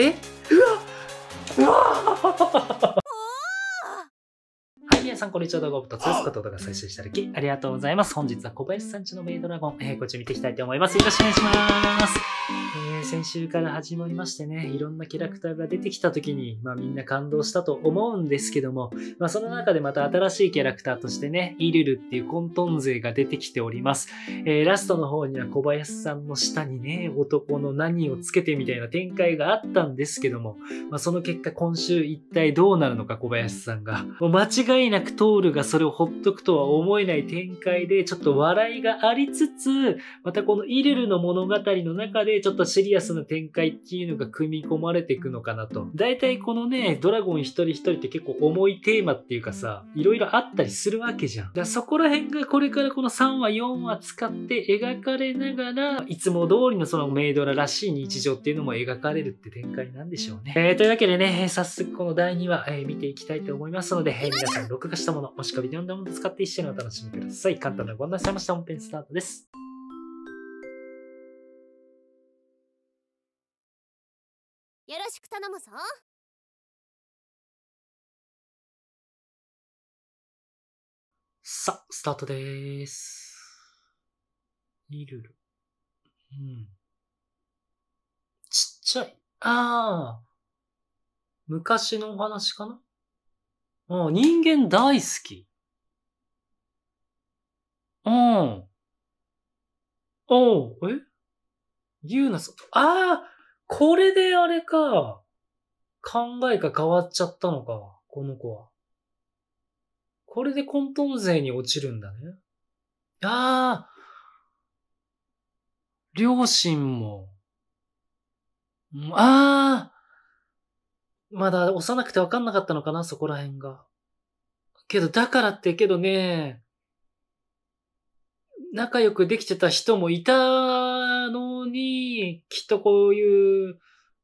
えうわっうわ皆さん、こんにちは。動画を2つです。加藤が再生しただき、ありがとうございます。本日は小林さんちのメイドラゴン、えー、こちら見ていきたいと思います。よろしくお願いします。えー、先週から始まりましてね、いろんなキャラクターが出てきた時に、まあみんな感動したと思うんですけども、まあその中でまた新しいキャラクターとしてね、イルルっていう混沌勢が出てきております。えー、ラストの方には小林さんの下にね、男の何をつけてみたいな展開があったんですけども、まあその結果今週一体どうなるのか小林さんが。もう間違いなくトールがそれをほっとくとは思えない展開で、ちょっと笑いがありつつ、またこのイルルの物語の中で、ちょっとシリアスな展開っていうのが組み込まれていくのかなと。大体このね、ドラゴン一人一人って結構重いテーマっていうかさ、いろいろあったりするわけじゃん。だからそこら辺がこれからこの3話、4話使って描かれながら、いつも通りのそのメイドラらしい日常っていうのも描かれるって展開なんでしょうね。えー、というわけでね、早速この第2話、えー、見ていきたいと思いますので、えー、皆さん6月化したもの、もしくはビデオのも使って一緒にお楽しみください。簡単なご案内されました。本編スタートです。よろしく頼むぞ。さあ、スタートでーす。いるる。うん。ちっちゃい。ああ。昔のお話かなあ人間大好き。うん。おう、えゆうなさん、ああこれであれか。考えが変わっちゃったのか、この子は。これで混沌勢に落ちるんだね。ああ両親も。ああまだ幼くて分かんなかったのかな、そこら辺が。けど、だからって、けどね、仲良くできてた人もいたのに、きっとこういう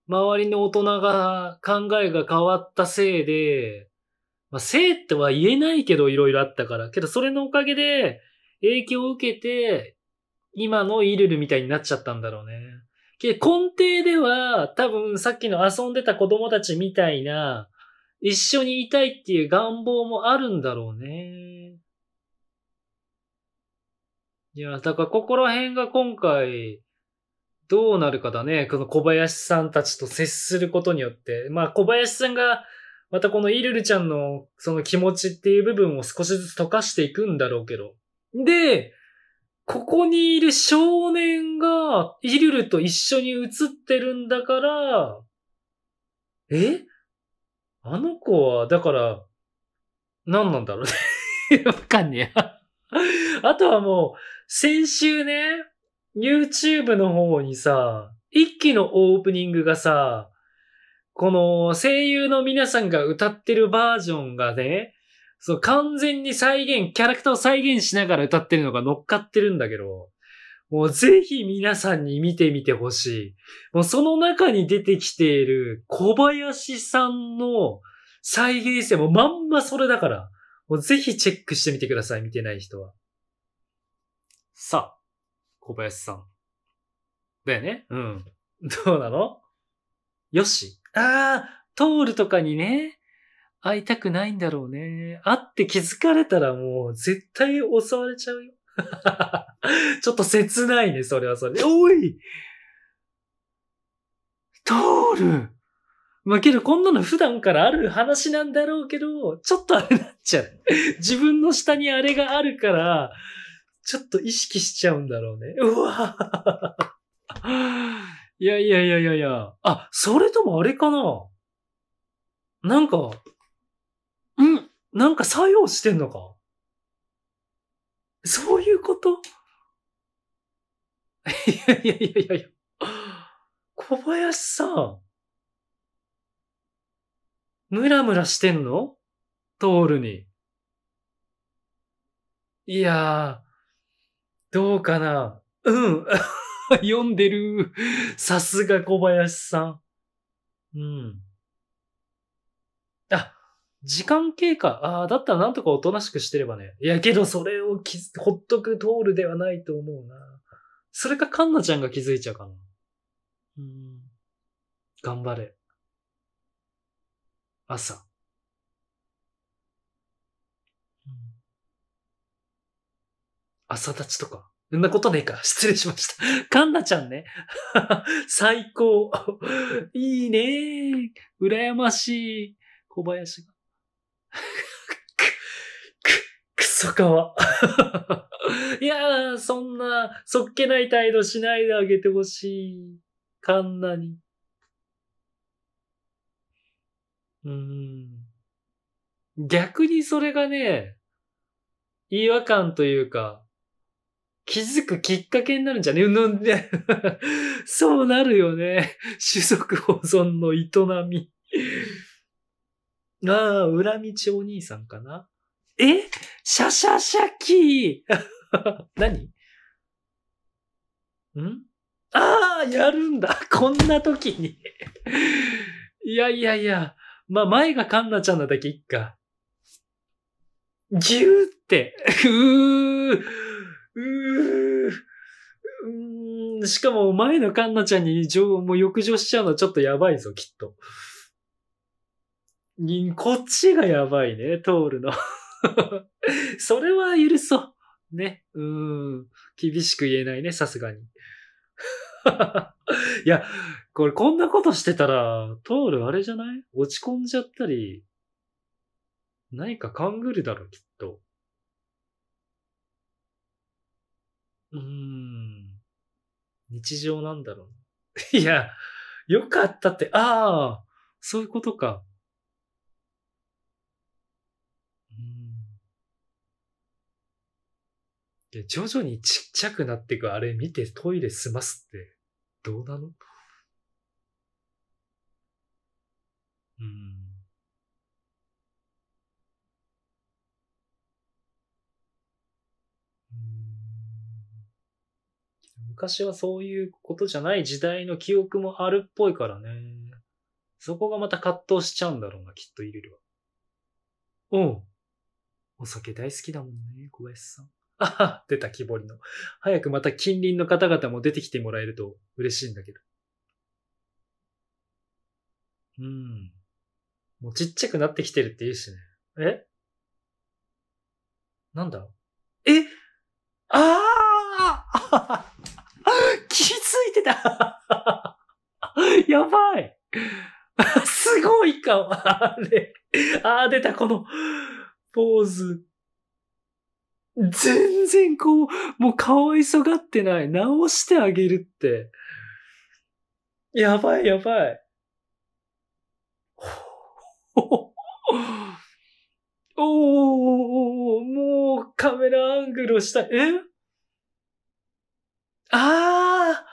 周りの大人が考えが変わったせいで、まあ、せいっては言えないけどいろいろあったから。けどそれのおかげで影響を受けて、今のイルルみたいになっちゃったんだろうね。根底では、多分さっきの遊んでた子供たちみたいな、一緒にいたいっていう願望もあるんだろうね。いや、だからここら辺が今回、どうなるかだね。この小林さんたちと接することによって。まあ小林さんが、またこのイルルちゃんのその気持ちっていう部分を少しずつ溶かしていくんだろうけど。で、ここにいる少年が、イルルと一緒に映ってるんだから、えあの子は、だから、何なんだろうね わかんねえ。あとはもう、先週ね、YouTube の方にさ、一期のオープニングがさ、この声優の皆さんが歌ってるバージョンがね、そう、完全に再現、キャラクターを再現しながら歌ってるのが乗っかってるんだけど、もうぜひ皆さんに見てみてほしい。もうその中に出てきている小林さんの再現性もまんまそれだから、もうぜひチェックしてみてください、見てない人は。さあ、小林さん。だよねうん。どうなのよし。ああ、通るとかにね、会いたくないんだろうね。会って気づかれたらもう絶対襲われちゃうよ。ちょっと切ないね、それはそれで。おい通るまあ、けどこんなの普段からある話なんだろうけど、ちょっとあれなっちゃう。自分の下にあれがあるから、ちょっと意識しちゃうんだろうね。うわいやいやいやいやいや。あ、それともあれかななんか、うん。なんか作用してんのかそういうこと いやいやいやいやいや。小林さん。ムラムラしてんのトールに。いやー、どうかな。うん。読んでる。さすが小林さん。うん。時間経過、ああ、だったらなんとかおとなしくしてればね。いやけどそれをきほっとく通るではないと思うな。それかカンナちゃんが気づいちゃうかな。うん。頑張れ。朝。うん、朝立ちとか。そんなことねえか。失礼しました。カンナちゃんね。最高。いいね。羨ましい。小林が。くそかわ。いやー、そんな、そっけない態度しないであげてほしい。かんなに。うん。逆にそれがね、違和感というか、気づくきっかけになるんじゃねうんね、そうなるよね。種族保存の営みああ、裏道お兄さんかなえシャシャシャキー 何んああ、やるんだ。こんな時にいやいやいや。まあ、前がカンナちゃんなだけいっか。ぎゅーって。うー。うー。うーん。しかも前のカンナちゃんに情もう浴場しちゃうのはちょっとやばいぞ、きっと。こっちがやばいね、通るの。それは許そう。ね。うん。厳しく言えないね、さすがに。いや、これこんなことしてたら、通るあれじゃない落ち込んじゃったり、何か勘ぐるだろ、きっと。うん。日常なんだろう。いや、よかったって、ああ、そういうことか。で、徐々にちっちゃくなっていくあれ見てトイレ済ますってどうなのうん。昔はそういうことじゃない時代の記憶もあるっぽいからね。そこがまた葛藤しちゃうんだろうな、きっとイるりは。うん。お酒大好きだもんね、小林さん。あは、出た木彫りの。早くまた近隣の方々も出てきてもらえると嬉しいんだけど。うん。もうちっちゃくなってきてるって言うしね。えなんだえああ 気づいてた やばい すごい顔あれああ、出たこのポーズ。全然こう、もうかわいそがってない。直してあげるって。やばいやばい。おおもうカメラアングルをした。えあ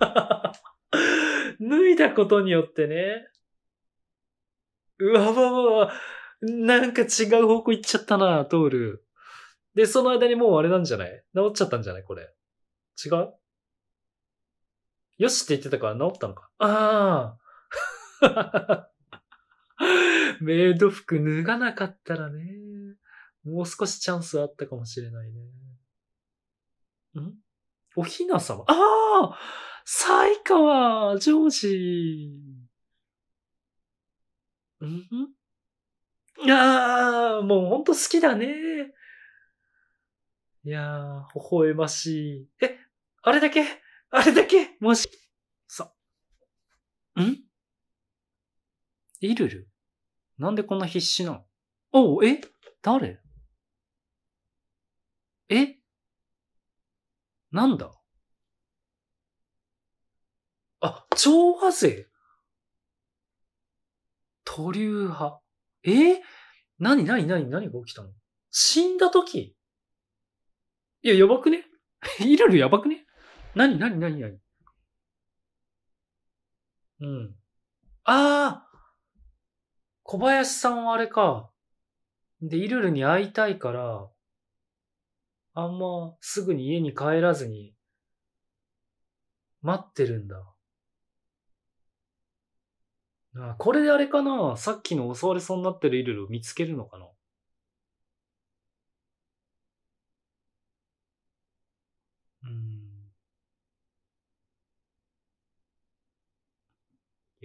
あ 脱いだことによってね。うわわわわ。なんか違う方向行っちゃったな、通る。で、その間にもうあれなんじゃない治っちゃったんじゃないこれ。違うよしって言ってたから治ったのか。ああ。メイド服脱がなかったらね、もう少しチャンスあったかもしれないね。んおひな様ああ才は、ジョージんああもうほんと好きだね。いやー、微笑ましい。え、あれだけあれだけもし、さ、んイルルなんでこんな必死なのおう、え誰えなんだあ、調和勢都流派。えになになになに何が起きたの死んだ時いや、やばくねイルルやばくね何何何何うん。ああ小林さんはあれか。で、イルルに会いたいから、あんますぐに家に帰らずに、待ってるんだ。あこれであれかなさっきの襲われそうになってるイルルを見つけるのかな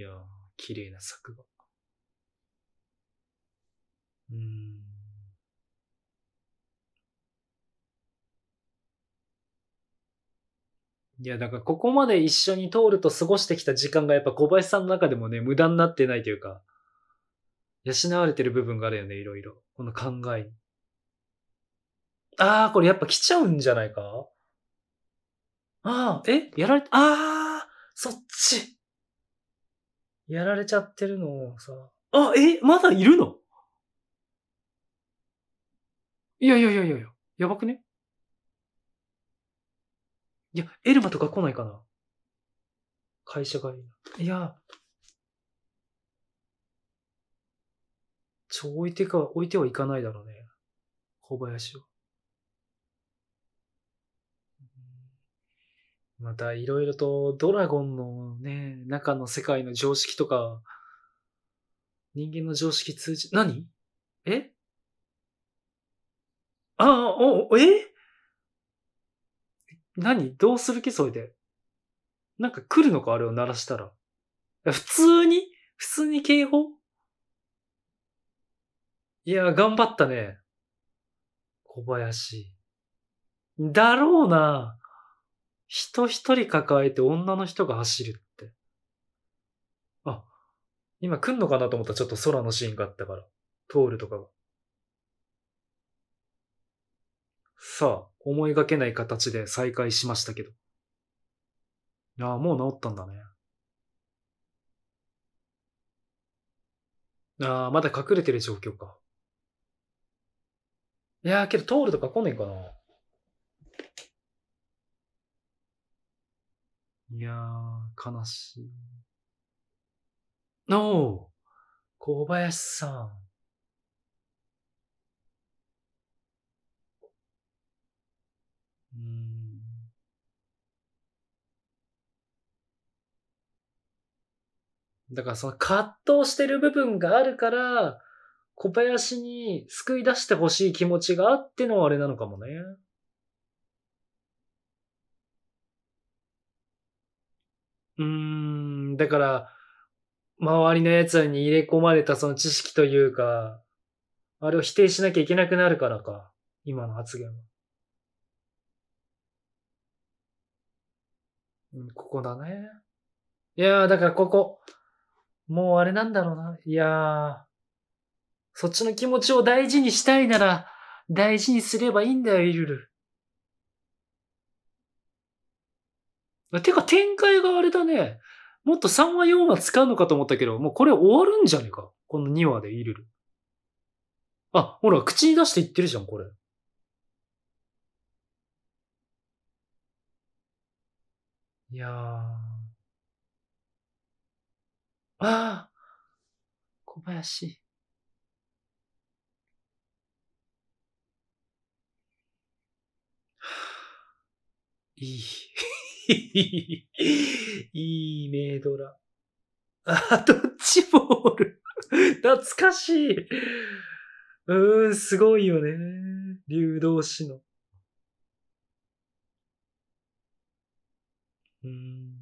やー、綺麗な作画。うん。いや、だからここまで一緒に通ると過ごしてきた時間がやっぱ小林さんの中でもね、無駄になってないというか、養われてる部分があるよね、いろいろ。この考えああ、これやっぱ来ちゃうんじゃないかああ、えやられ、ああ、そっち。やられちゃってるのをさ。あ、え、まだいるのいやいやいやいやいや、やばくねいや、エルマとか来ないかな会社がいい。いや、ちょ、置いてか、置いてはいかないだろうね。小林を。またいろいろとドラゴンのね、中の世界の常識とか、人間の常識通じ、何えああ、お、え何どうする気それで。なんか来るのかあれを鳴らしたら。普通に普通に警報いや、頑張ったね。小林。だろうな。人一人抱えて女の人が走るって。あ、今来んのかなと思ったらちょっと空のシーンがあったから。通るとかが。さあ、思いがけない形で再会しましたけど。ああ、もう治ったんだね。ああ、まだ隠れてる状況か。いやー、けど通るとか来ねえかな。いやー、悲しい。の小林さん。うん。だからその葛藤してる部分があるから、小林に救い出してほしい気持ちがあってのあれなのかもね。うん、だから、周りのやつに入れ込まれたその知識というか、あれを否定しなきゃいけなくなるからか、今の発言は。うん、ここだね。いやー、だからここ。もうあれなんだろうな。いやー、そっちの気持ちを大事にしたいなら、大事にすればいいんだよ、イルル。てか展開があれだね。もっと3話4話使うのかと思ったけど、もうこれ終わるんじゃねえか。この2話で入ルる。あ、ほら、口に出して言ってるじゃん、これ。いやー。ああ小林。いい。いいメイドラ。あ、ドッジボール。懐かしい。うーん、すごいよね。流動士の。うん。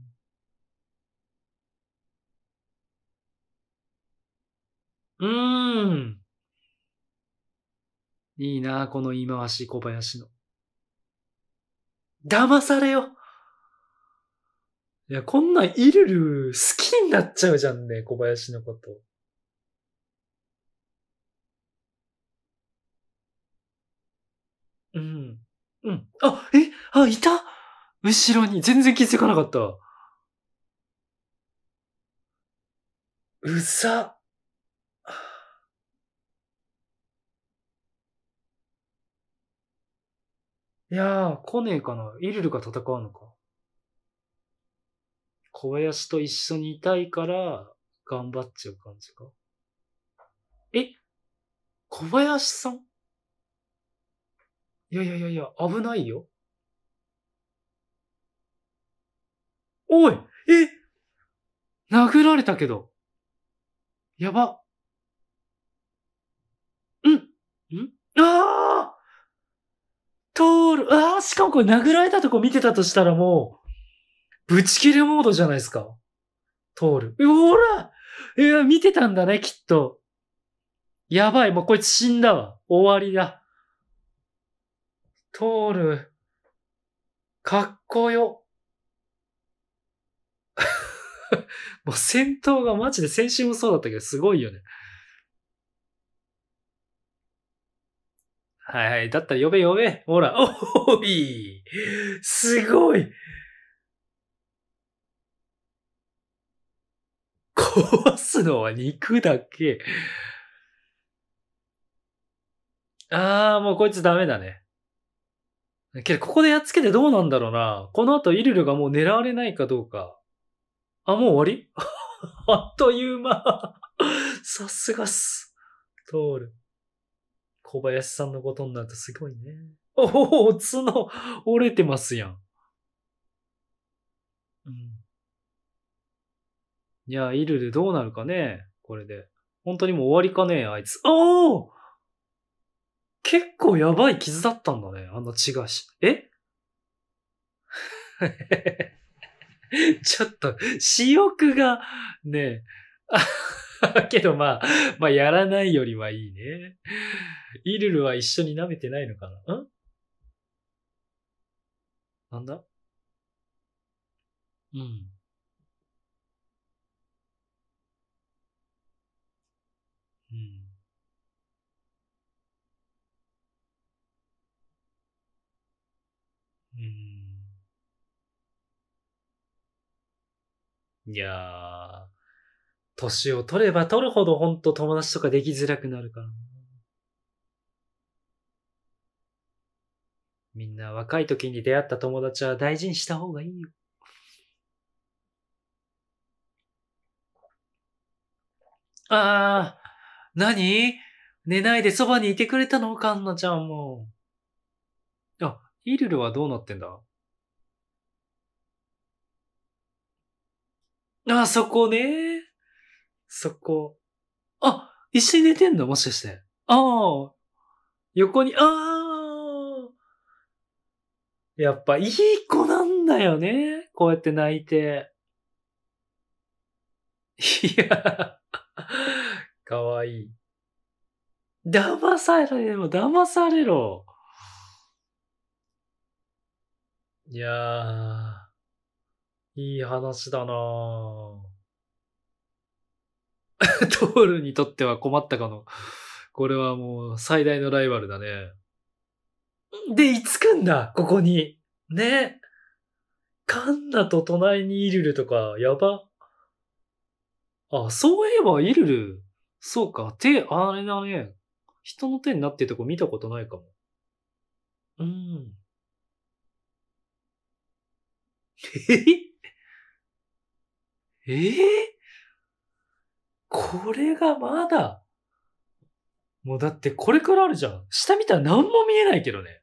うーん。いいな、この言い回し小林の。騙されよいや、こんなんイルル好きになっちゃうじゃんね、小林のこと。うん。うん。あ、えあ、いた後ろに。全然気づかなかった。うざ。いやー、来ねえかな。イルルが戦うのか。小林と一緒にいたいから頑張っちゃう感じか。え小林さんいやいやいやいや、危ないよ。おいえ殴られたけど。やば。うんんああ通るああしかもこれ殴られたとこ見てたとしたらもう、ぶち切れモードじゃないですか。通る。ほらいや、見てたんだね、きっと。やばい、もうこいつ死んだわ。終わりだ。通る。かっこよ。もう戦闘がマジで先週もそうだったけど、すごいよね。はいはい。だったら呼べ呼べ。ほら、おーい。すごい。壊すのは肉だけ。ああ、もうこいつダメだね。けど、ここでやっつけてどうなんだろうな。この後、イルルがもう狙われないかどうか。あ、もう終わり あっという間。さすがっす。通る。小林さんのことになるとすごいね。おお、角折れてますやん。うん。いや、イルルどうなるかねこれで。本当にもう終わりかねあいつ。おお結構やばい傷だったんだね。あの血がし。え ちょっと、私欲が、ねえ。けどまあ、まあやらないよりはいいね。イルルは一緒に舐めてないのかなんなんだうん。いやー、年を取れば取るほどほんと友達とかできづらくなるから。みんな若い時に出会った友達は大事にした方がいいよ。ああ、何寝ないでそばにいてくれたのかんなちゃんも。あ、イルルはどうなってんだあ、そこね。そこ。あ、一緒に寝てんのもしかして。ああ。横に、ああ。やっぱいい子なんだよね。こうやって泣いて。いや、かわいい。騙されれば騙されろ。いやー。いい話だなぁ。ト ールにとっては困ったかの。これはもう最大のライバルだね。で、いつくんだここに。ね。カンナと隣にイルルとか、やば。あ、そういえばイルル、そうか、手、あれだね。人の手になってるとこ見たことないかも。うん。えへえー、これがまだ、もうだってこれからあるじゃん。下見たら何も見えないけどね。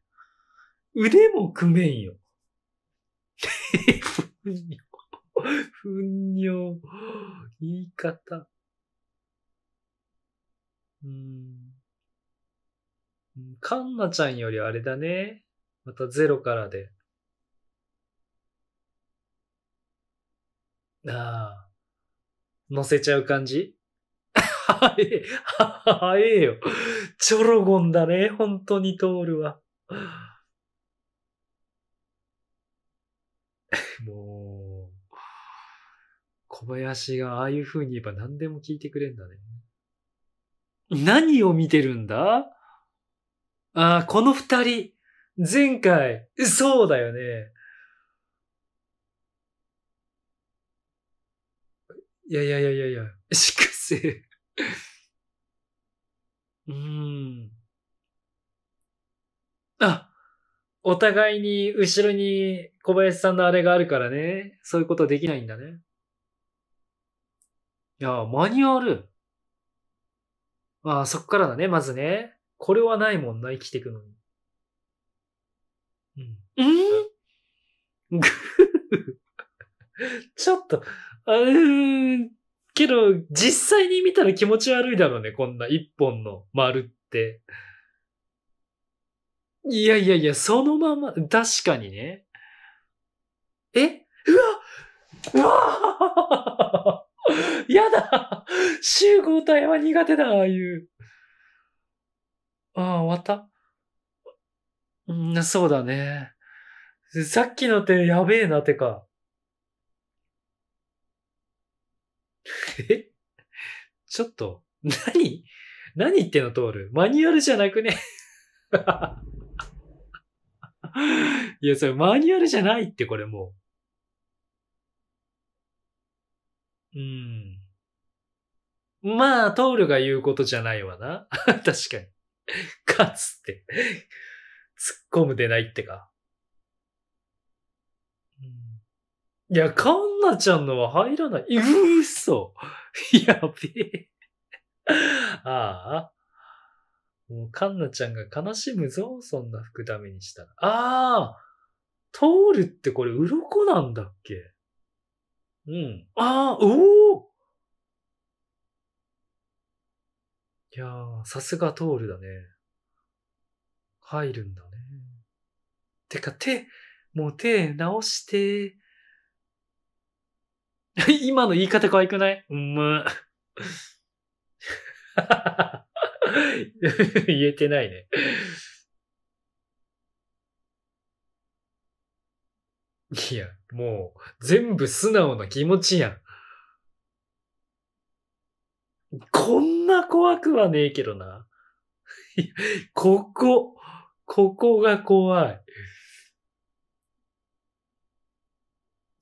腕も組めんよ。ふんにょ。ふんにょ。言い方。うん。かんなちゃんよりあれだね。またゼロからで。ああ。乗せちゃう感じはえ、はえよ。チョロゴンだね。本当に通るわ。もう、小林がああいう風に言えば何でも聞いてくれんだね。何を見てるんだああ、この二人。前回、そうだよね。いやいやいやいやいや、粛 清うーん。あ、お互いに後ろに小林さんのあれがあるからね、そういうことできないんだね。いや、マニュアル。ああ、そっからだね、まずね。これはないもんな、生きていくのに。うん。うん ちょっと、うん、けど、実際に見たら気持ち悪いだろうね、こんな一本の丸って。いやいやいや、そのまま、確かにね。えうわうわ やだ集合体は苦手だ、ああいう。ああ、終わったうん、そうだね。さっきの手やべえな、てか。えちょっと、何何言ってんの通るマニュアルじゃなくね いや、それマニュアルじゃないって、これもう。うん。まあ、トールが言うことじゃないわな。確かに。か つって。突っ込むでないってか。いや、カンナちゃんのは入らない。うそ。やべえ。ああ。もう、カンナちゃんが悲しむぞ。そんな服ダメにしたら。ああ通るってこれ、鱗なんだっけうん。ああ、おおいやー、さすが通るだね。入るんだね。てか、手、もう手直して。今の言い方可愛くないうんま。言えてないね。いや、もう、全部素直な気持ちやん。こんな怖くはねえけどな。ここ、ここが怖い。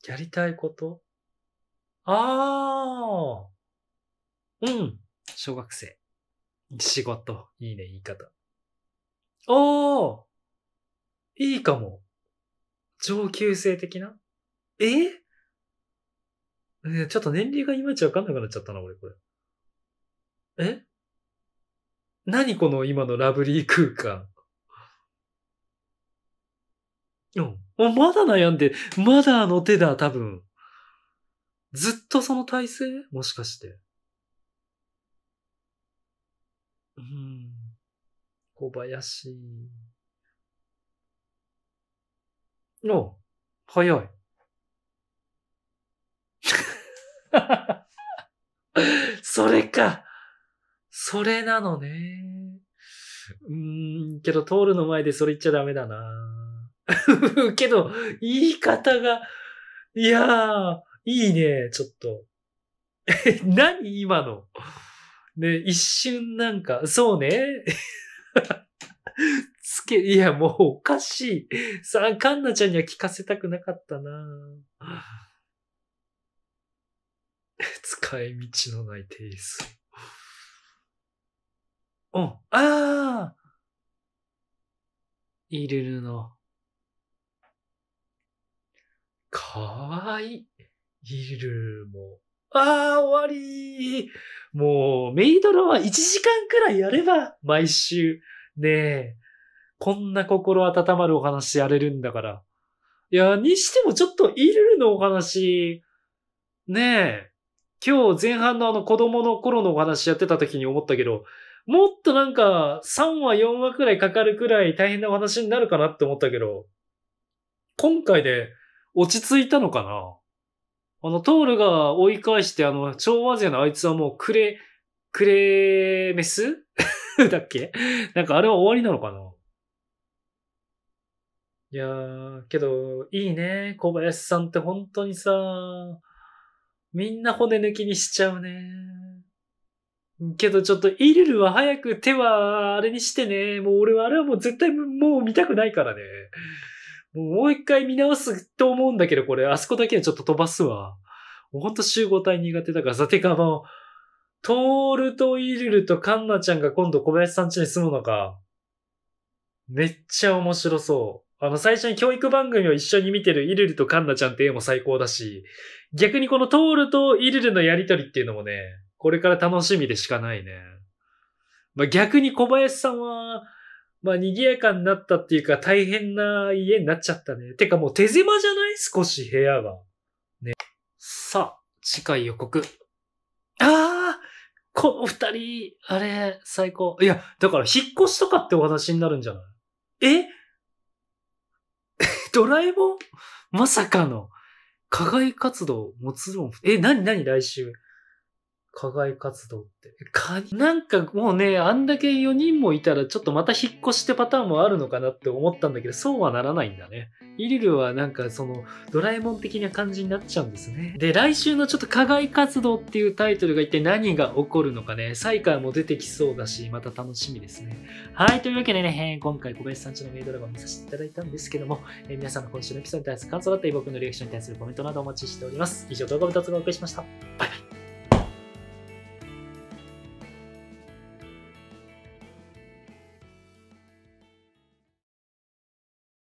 やりたいことああ。うん。小学生。仕事。いいね、言い方。ああ。いいかも。上級生的なえね、ちょっと年齢がいまいちわかんなくなっちゃったな、俺、これ。え何この今のラブリー空間。うん。まだ悩んで、まだあの手だ、多分。ずっとその体勢もしかして。うん。小林。の、早い。それか。それなのね。うーん、けど通るの前でそれ言っちゃダメだな。けど、言い方が、いやー、いいね、ちょっと。え、何今の。ね、一瞬なんか、そうね。つけ、いや、もうおかしい。さあ、カンナちゃんには聞かせたくなかったな 使い道のないテイスト。うん。ああ入れるの。かわいい。昼も、ああ、終わりもう、メイドラは1時間くらいやれば、毎週、ねえ、こんな心温まるお話やれるんだから。いや、にしてもちょっとイルルのお話、ねえ、今日前半のあの子供の頃のお話やってた時に思ったけど、もっとなんか3話4話くらいかかるくらい大変なお話になるかなって思ったけど、今回で落ち着いたのかなあの、トールが追い返して、あの、超和勢のあいつはもうクレ、クレメス だっけなんかあれは終わりなのかないやー、けど、いいね。小林さんって本当にさ、みんな骨抜きにしちゃうね。けどちょっとイルルは早く手はあれにしてね。もう俺はあれはもう絶対もう見たくないからね。もう一回見直すと思うんだけど、これ、あそこだけはちょっと飛ばすわ。もうほんと集合体苦手だからさ、てかもう、トールとイルルとカンナちゃんが今度小林さん家に住むのか。めっちゃ面白そう。あの、最初に教育番組を一緒に見てるイルルとカンナちゃんって絵も最高だし、逆にこのトールとイルルのやりとりっていうのもね、これから楽しみでしかないね。まあ、逆に小林さんは、まあ、賑やかになったっていうか、大変な家になっちゃったね。てかもう手狭じゃない少し部屋が。ね。さあ、次回予告。ああこの二人、あれ、最高。いや、だから引っ越しとかってお話になるんじゃないえ ドラえもんまさかの、課外活動、もつろん。え、なになに来週。課外活動って。か、なんかもうね、あんだけ4人もいたらちょっとまた引っ越してパターンもあるのかなって思ったんだけど、そうはならないんだね。イリルはなんかそのドラえもん的な感じになっちゃうんですね。で、来週のちょっと課外活動っていうタイトルが一体何が起こるのかね、サイカーも出てきそうだし、また楽しみですね。はい、というわけでね、今回小林さんちのメイドラマを見させていただいたんですけども、えー、皆さんの今週のエピソードに対する感想だったり、僕のリアクションに対するコメントなどお待ちしております。以上、動画も2つがお送りしました。バイバイ。